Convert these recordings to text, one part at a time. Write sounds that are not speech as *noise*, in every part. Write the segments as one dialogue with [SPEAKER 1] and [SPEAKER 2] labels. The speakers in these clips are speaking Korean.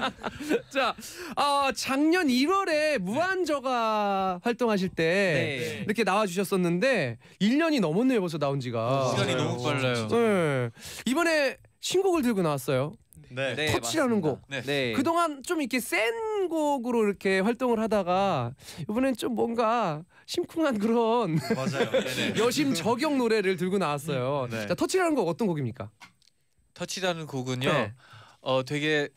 [SPEAKER 1] *laughs* 자, 어, 작년 1월에 무한저가 활동하실 때 네. 이렇게 나와주셨었는데 1년이 넘었네요 벌써 나온 지가. 시간이 너무 네. 빨라요. 네. 이번에 신곡을 들고 나왔어요. 네. 네, 터치라는 곡. 맞습니다. 네. 네. 그동안 좀 이렇게 센 곡으로 이렇게 활동을 하다가 이번엔 좀 뭔가 심쿵한 그런 *laughs* 맞아요. 네, 여심 저격 노래를 들고 나왔어요. 네. 자, 터치라는 곡 어떤 곡입니까? 터치라는 곡은요. 네. 어 되게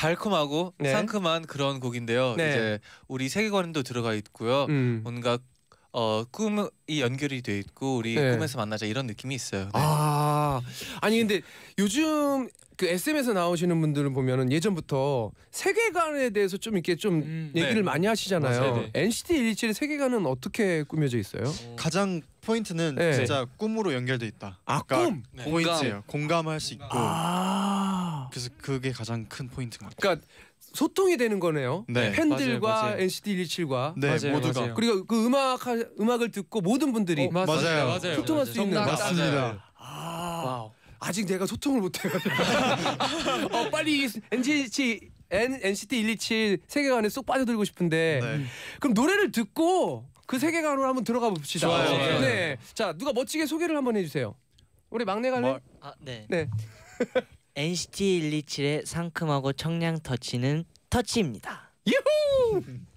[SPEAKER 1] 달콤하고 네. 상큼한 그런 곡인데요. 네. 이제 우리 세계관도 들어가 있고요. 음. 뭔가 어 꿈이 연결이 돼 있고 우리 네. 꿈에서 만나자 이런 느낌이 있어요. 네. 아 아니 근데 요즘 그 SM에서 나오시는 분들을 보면은 예전부터 세계관에 대해서 좀 이렇게 좀 음, 네. 얘기를 네. 많이 하시잖아요. 맞아요, 네. NCT 127의 세계관은 어떻게 꾸며져 있어요? 어. 가장 포인트는 네. 진짜 꿈으로 연결돼 있다. 아 그러니까 꿈 네. 포인트예요. 공감할 수 있고. 아 그래서 그게 가장 큰 포인트인 것 같아요. 그러니까 소통이 되는 거네요. 네. 팬들과 맞아요, 맞아요. NCT 127과 네, 맞아요, 모두가 맞아요. 그리고 그 음악 음악을 듣고 모든 분들이 어, 맞아요. 맞아요. 소통할 수 있는 맞습니다. 아, 아직 내가 소통을 못해가 *laughs* 어, 빨리 NCT N, NCT 127 세계관에 쏙 빠져들고 싶은데 네. 그럼 노래를 듣고 그 세계관으로 한번 들어가 봅시다. 좋아요. 네. 네. 자 누가 멋지게 소개를 한번 해주세요. 우리 막내가 할 아, 네. 네. NCT 127의 상큼하고 청량 터치는 터치입니다. 유후! *laughs*